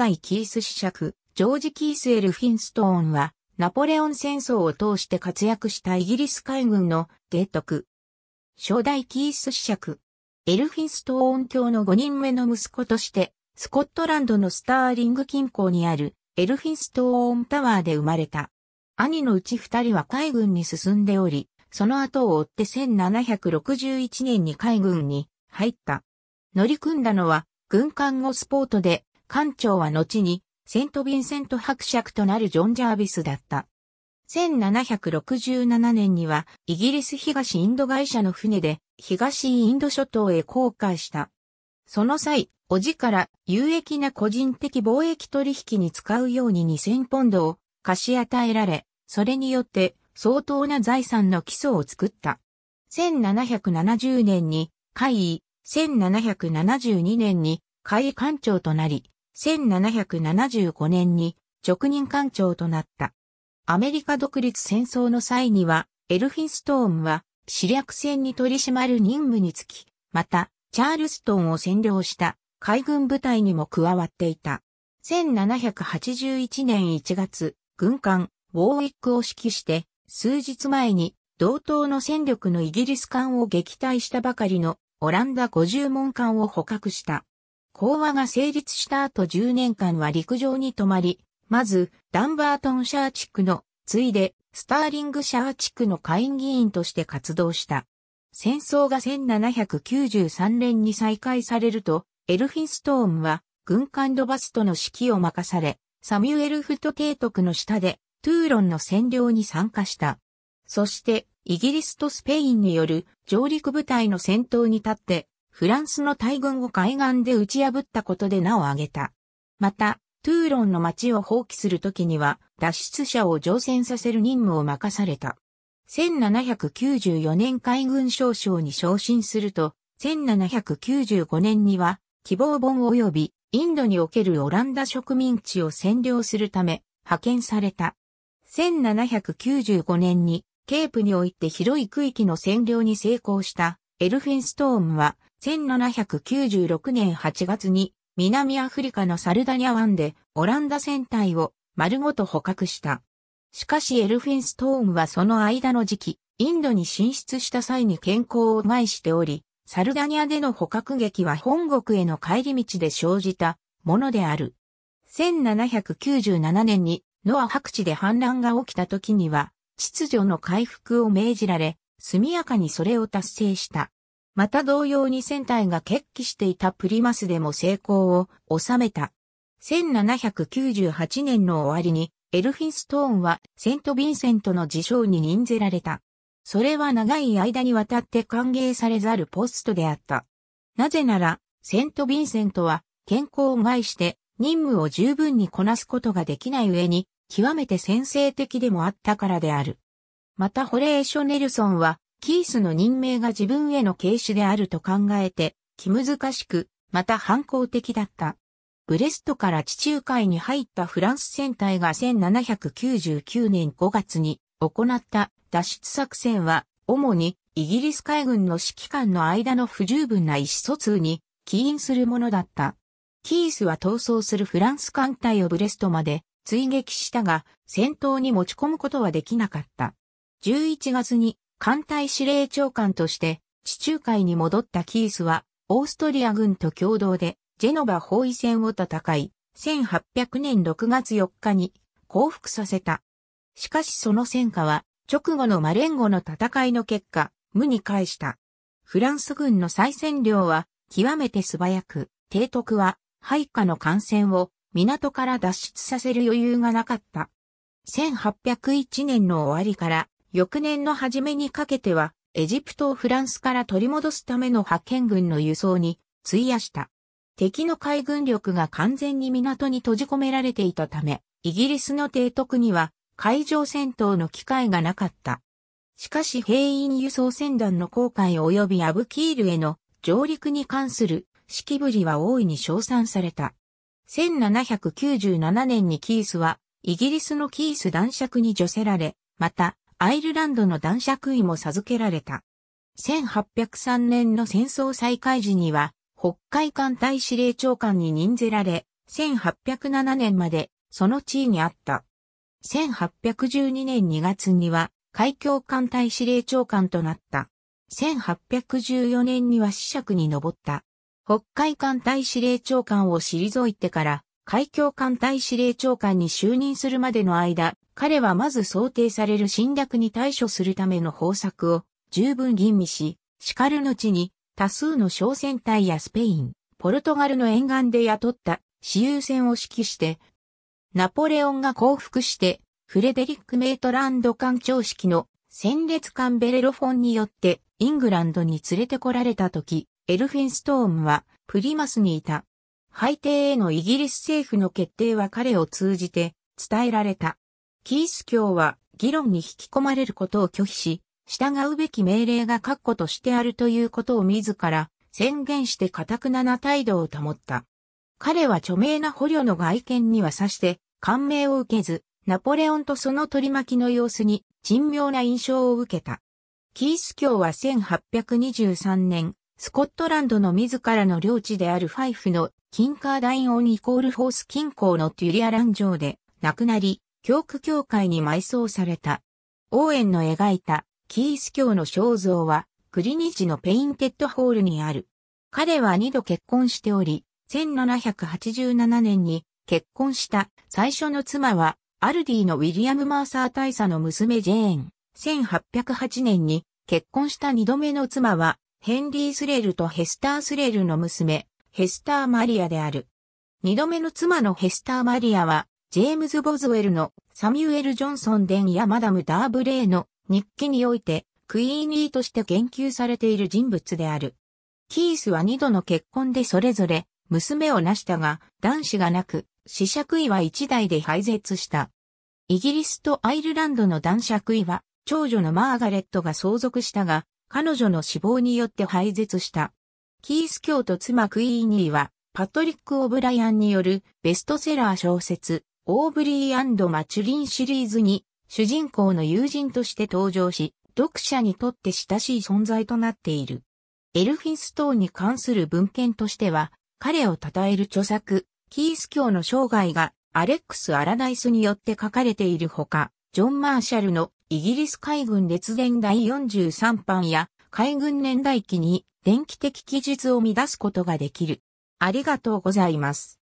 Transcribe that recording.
対キース子爵、ジョージ・キース・エル・フィンストーンは、ナポレオン戦争を通して活躍したイギリス海軍の提督。初代キース子爵。エルフィンストーン教の5人目の息子として、スコットランドのスターリング近郊にあるエルフィンストーンタワーで生まれた。兄のうち二人は海軍に進んでおり、その後を追って1761年に海軍に入った。乗り組んだのは軍艦をスポートで艦長は後に、セント・ヴィンセント伯爵となるジョン・ジャービスだった。1767年には、イギリス東インド会社の船で、東インド諸島へ航海した。その際、おじから有益な個人的貿易取引に使うように2000ポンドを貸し与えられ、それによって相当な財産の基礎を作った。1770年に海位、1772年に海艦長となり、1775年に直任官長となった。アメリカ独立戦争の際には、エルフィンストーンは、死略戦に取り締まる任務につき、また、チャールストンを占領した海軍部隊にも加わっていた。1781年1月、軍艦、ウォーウィックを指揮して、数日前に、同等の戦力のイギリス艦を撃退したばかりのオランダ50門艦を捕獲した。講和が成立した後10年間は陸上に泊まり、まず、ダンバートンシャー地区の、ついで、スターリングシャー地区の下院議員として活動した。戦争が1793年に再開されると、エルフィンストーンは、軍艦ドバストの指揮を任され、サミュエル・フト提督の下で、トゥーロンの占領に参加した。そして、イギリスとスペインによる上陸部隊の戦闘に立って、フランスの大軍を海岸で打ち破ったことで名を挙げた。また、トゥーロンの町を放棄するときには、脱出者を乗船させる任務を任された。1794年海軍少将に昇進すると、1795年には、希望本及び、インドにおけるオランダ植民地を占領するため、派遣された。1795年に、ケープにおいて広い区域の占領に成功したエルフィンストームは1796年8月に南アフリカのサルダニャ湾でオランダ船体を丸ごと捕獲した。しかしエルフィンストームはその間の時期、インドに進出した際に健康を害しており、サルダニアでの捕獲劇は本国への帰り道で生じたものである。1797年にノア白地で反乱が起きた時には、秩序の回復を命じられ、速やかにそれを達成した。また同様に船体が決起していたプリマスでも成功を収めた。1798年の終わりに、エルフィンストーンはセント・ヴィンセントの自称に任ぜられた。それは長い間にわたって歓迎されざるポストであった。なぜなら、セント・ヴィンセントは健康を害して任務を十分にこなすことができない上に、極めて先制的でもあったからである。またホレーショ・ネルソンは、キースの任命が自分への軽視であると考えて、気難しく、また反抗的だった。ブレストから地中海に入ったフランス船隊が1799年5月に行った脱出作戦は、主にイギリス海軍の指揮官の間の不十分な意思疎通に起因するものだった。キースは逃走するフランス艦隊をブレストまで追撃したが、戦闘に持ち込むことはできなかった。11月に艦隊司令長官として、地中海に戻ったキースは、オーストリア軍と共同で、ジェノバ包囲戦を戦い、1800年6月4日に降伏させた。しかしその戦果は、直後のマレンゴの戦いの結果、無に返した。フランス軍の再占領は、極めて素早く、提督は、配下の艦船を、港から脱出させる余裕がなかった。1801年の終わりから、翌年の初めにかけては、エジプトをフランスから取り戻すための派遣軍の輸送に費やした。敵の海軍力が完全に港に閉じ込められていたため、イギリスの提督には海上戦闘の機会がなかった。しかし兵員輸送船団の航海及びアブキールへの上陸に関する式ぶりは大いに称賛された。1797年にキースはイギリスのキース男爵に除せられ、またアイルランドの男爵位も授けられた。1803年の戦争再開時には、北海艦隊司令長官に任ぜられ、1807年までその地位にあった。1812年2月には、海峡艦隊司令長官となった。1814年には死爵に上った。北海艦隊司令長官を退いてから、海峡艦隊司令長官に就任するまでの間、彼はまず想定される侵略に対処するための方策を十分吟味し、叱る後に多数の商船隊やスペイン、ポルトガルの沿岸で雇った私有船を指揮して、ナポレオンが降伏して、フレデリック・メイトランド艦長式の戦列艦ベレロフォンによってイングランドに連れてこられた時、エルフィンストームはプリマスにいた。海底へのイギリス政府の決定は彼を通じて伝えられた。キース教は議論に引き込まれることを拒否し、従うべき命令が確固としてあるということを自ら宣言して堅くなな態度を保った。彼は著名な捕虜の外見にはさして、感銘を受けず、ナポレオンとその取り巻きの様子に珍妙な印象を受けた。キース教は1823年、スコットランドの自らの領地であるファイフのキンカーダインオンイコールフォース近郊のテュリアラン城で亡くなり、教区教会に埋葬された。応援の描いたキース教の肖像はクリニッジのペインテッドホールにある。彼は二度結婚しており、1787年に結婚した最初の妻はアルディのウィリアム・マーサー大佐の娘ジェーン。1808年に結婚した二度目の妻はヘンリー・スレルとヘスター・スレルの娘、ヘスター・マリアである。二度目の妻のヘスター・マリアはジェームズ・ボズウェルのサミュエル・ジョンソン伝やマダム・ダーブレイの日記において、クイーニーとして言及されている人物である。キースは二度の結婚でそれぞれ娘を成したが、男子がなく、死者位は一代で廃絶した。イギリスとアイルランドの男爵位は、長女のマーガレットが相続したが、彼女の死亡によって廃絶した。キース教と妻クイーニーは、パトリック・オブライアンによるベストセラー小説、オーブリーマチュリンシリーズに主人公の友人として登場し、読者にとって親しい存在となっている。エルフィンストーンに関する文献としては、彼を称える著作、キース教の生涯がアレックス・アラダイスによって書かれているほか、ジョン・マーシャルのイギリス海軍列伝第43版や海軍年代記に電気的記述を乱すことができる。ありがとうございます。